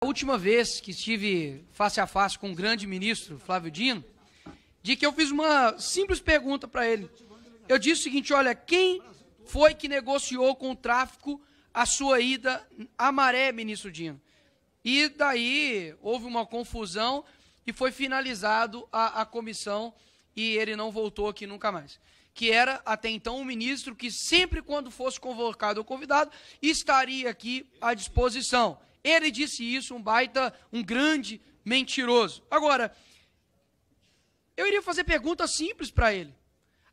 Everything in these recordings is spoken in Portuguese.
A última vez que estive face a face com o grande ministro Flávio Dino, de que eu fiz uma simples pergunta para ele. Eu disse o seguinte: olha, quem foi que negociou com o tráfico a sua ida à maré, ministro Dino? E daí houve uma confusão e foi finalizado a, a comissão e ele não voltou aqui nunca mais. Que era até então um ministro que sempre, quando fosse convocado ou convidado, estaria aqui à disposição. Ele disse isso, um baita, um grande mentiroso. Agora, eu iria fazer perguntas simples para ele.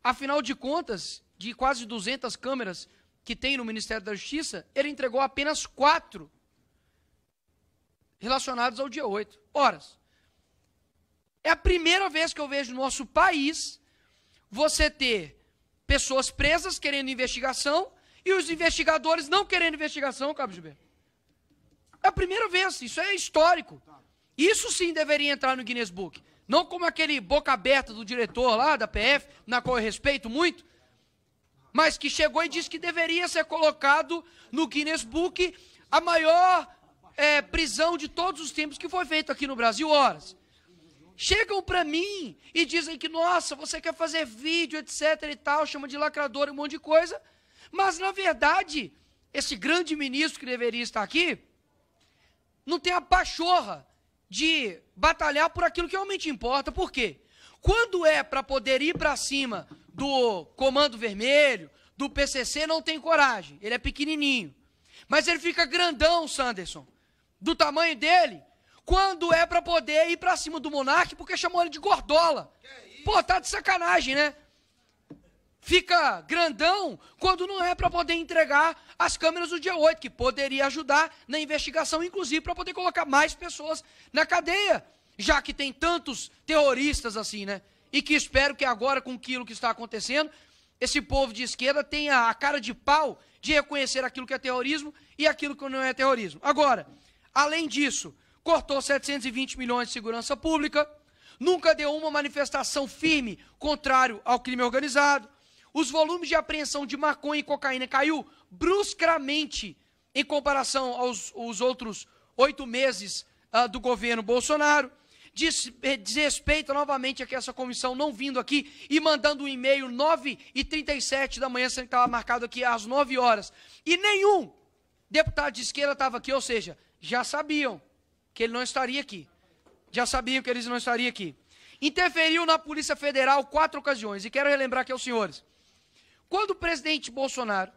Afinal de contas, de quase 200 câmeras que tem no Ministério da Justiça, ele entregou apenas quatro relacionados ao dia 8. Horas. É a primeira vez que eu vejo no nosso país você ter pessoas presas querendo investigação e os investigadores não querendo investigação, Cabo Gilberto. É a primeira vez, isso é histórico. Isso sim deveria entrar no Guinness Book. Não como aquele boca aberta do diretor lá da PF, na qual eu respeito muito, mas que chegou e disse que deveria ser colocado no Guinness Book a maior é, prisão de todos os tempos que foi feita aqui no Brasil, horas. Chegam para mim e dizem que, nossa, você quer fazer vídeo, etc e tal, chama de lacrador e um monte de coisa, mas na verdade, esse grande ministro que deveria estar aqui, não tem a pachorra de batalhar por aquilo que realmente importa. Por quê? Quando é para poder ir para cima do Comando Vermelho, do PCC, não tem coragem. Ele é pequenininho. Mas ele fica grandão, Sanderson. Do tamanho dele, quando é para poder ir para cima do Monarque porque chamou ele de gordola. É Pô, tá de sacanagem, né? fica grandão quando não é para poder entregar as câmeras do dia 8, que poderia ajudar na investigação, inclusive para poder colocar mais pessoas na cadeia, já que tem tantos terroristas assim, né? E que espero que agora, com aquilo que está acontecendo, esse povo de esquerda tenha a cara de pau de reconhecer aquilo que é terrorismo e aquilo que não é terrorismo. Agora, além disso, cortou 720 milhões de segurança pública, nunca deu uma manifestação firme contrário ao crime organizado, os volumes de apreensão de maconha e cocaína caiu bruscamente em comparação aos, aos outros oito meses uh, do governo Bolsonaro. Diz, eh, desrespeita novamente aqui essa comissão não vindo aqui e mandando um e-mail 9h37 da manhã, sendo que estava marcado aqui às 9 horas. E nenhum deputado de esquerda estava aqui, ou seja, já sabiam que ele não estaria aqui. Já sabiam que eles não estariam aqui. Interferiu na Polícia Federal quatro ocasiões. E quero relembrar aqui aos senhores. Quando o presidente Bolsonaro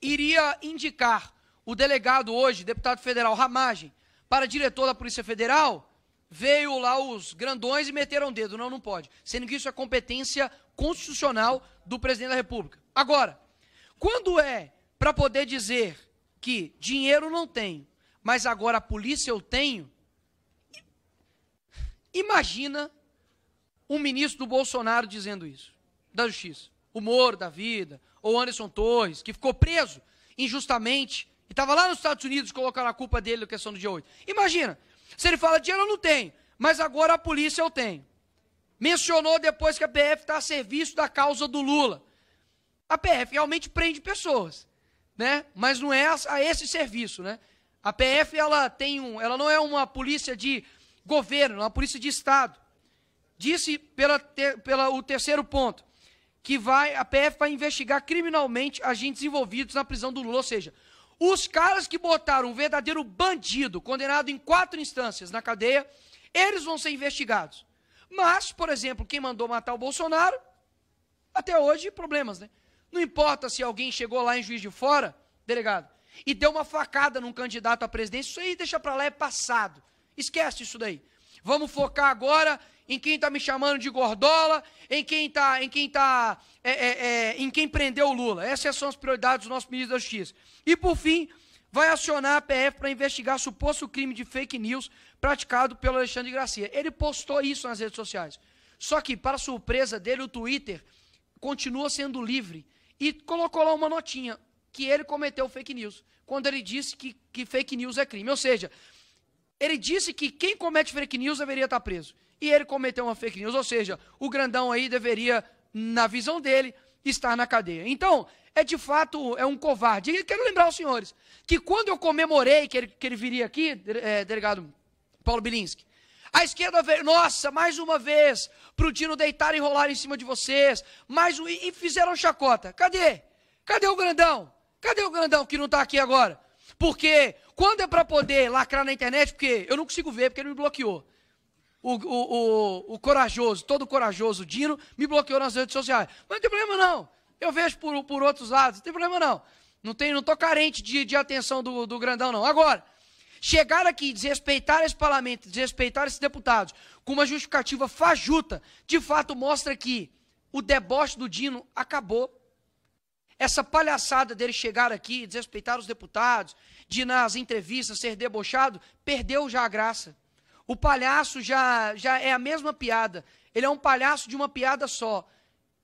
iria indicar o delegado hoje, deputado federal Ramagem, para diretor da Polícia Federal, veio lá os grandões e meteram o dedo. Não, não pode. Sendo que isso é competência constitucional do presidente da República. Agora, quando é para poder dizer que dinheiro não tenho, mas agora a polícia eu tenho, imagina um ministro do Bolsonaro dizendo isso, da Justiça o Moro da vida, ou Anderson Torres, que ficou preso injustamente e estava lá nos Estados Unidos colocando a culpa dele na questão do dia 8. Imagina, se ele fala, dinheiro eu não tenho, mas agora a polícia eu tenho. Mencionou depois que a PF está a serviço da causa do Lula. A PF realmente prende pessoas, né? Mas não é a esse serviço, né? A PF ela tem um, ela não é uma polícia de governo, é uma polícia de estado. Disse pelo pela o terceiro ponto, que vai, a PF vai investigar criminalmente agentes envolvidos na prisão do Lula, ou seja, os caras que botaram um verdadeiro bandido condenado em quatro instâncias na cadeia, eles vão ser investigados. Mas, por exemplo, quem mandou matar o Bolsonaro, até hoje, problemas, né? Não importa se alguém chegou lá em juiz de fora, delegado, e deu uma facada num candidato à presidência, isso aí deixa para lá, é passado. Esquece isso daí. Vamos focar agora em quem está me chamando de gordola, em quem está, em quem tá, é, é, é, em quem prendeu o Lula. Essas são as prioridades do nosso ministro da Justiça. E por fim, vai acionar a PF para investigar suposto crime de fake news praticado pelo Alexandre Garcia. Ele postou isso nas redes sociais. Só que, para surpresa dele, o Twitter continua sendo livre e colocou lá uma notinha que ele cometeu fake news, quando ele disse que, que fake news é crime. Ou seja, ele disse que quem comete fake news deveria estar preso. E ele cometeu uma fake news, ou seja, o grandão aí deveria, na visão dele, estar na cadeia. Então, é de fato, é um covarde. E quero lembrar aos senhores que quando eu comemorei que ele, que ele viria aqui, é, delegado Paulo Bilinski, a esquerda veio, nossa, mais uma vez, para o Dino deitar e rolar em cima de vocês, mais um, e fizeram chacota. Cadê? Cadê o grandão? Cadê o grandão que não está aqui agora? Porque quando é para poder lacrar na internet, porque eu não consigo ver, porque ele me bloqueou. O, o, o, o corajoso, todo corajoso Dino, me bloqueou nas redes sociais. Mas não tem problema não. Eu vejo por, por outros lados, não tem problema não. Não tem, não tô carente de, de atenção do, do grandão não. Agora, chegar aqui, desrespeitar esse parlamento, desrespeitar esses deputados, com uma justificativa fajuta, de fato mostra que o deboche do Dino acabou essa palhaçada dele chegar aqui, desrespeitar os deputados, de nas entrevistas ser debochado, perdeu já a graça. O palhaço já, já é a mesma piada. Ele é um palhaço de uma piada só.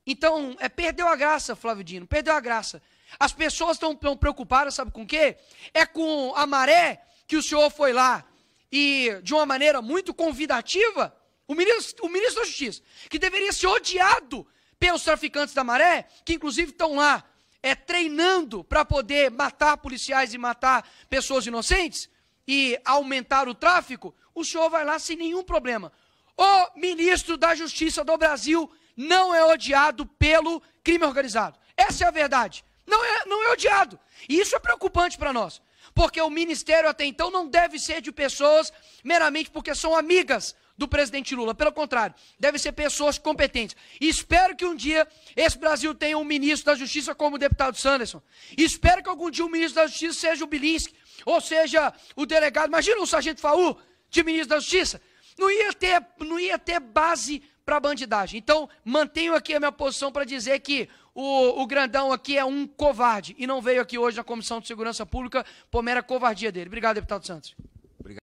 Então, é, perdeu a graça, Flávio Dino, perdeu a graça. As pessoas estão preocupadas, sabe com o quê? É com a maré que o senhor foi lá e, de uma maneira muito convidativa, o ministro, o ministro da Justiça, que deveria ser odiado pelos traficantes da maré, que inclusive estão lá é treinando para poder matar policiais e matar pessoas inocentes e aumentar o tráfico, o senhor vai lá sem nenhum problema. O ministro da Justiça do Brasil não é odiado pelo crime organizado. Essa é a verdade. Não é, não é odiado. E isso é preocupante para nós. Porque o ministério até então não deve ser de pessoas meramente porque são amigas do presidente Lula. Pelo contrário, devem ser pessoas competentes. Espero que um dia esse Brasil tenha um ministro da Justiça como o deputado Sanderson. Espero que algum dia o ministro da Justiça seja o Bilinski, ou seja, o delegado. Imagina um sargento Faú de ministro da Justiça. Não ia ter, não ia ter base para bandidagem. Então, mantenho aqui a minha posição para dizer que o, o, grandão aqui é um covarde e não veio aqui hoje na Comissão de Segurança Pública por mera covardia dele. Obrigado, deputado Santos.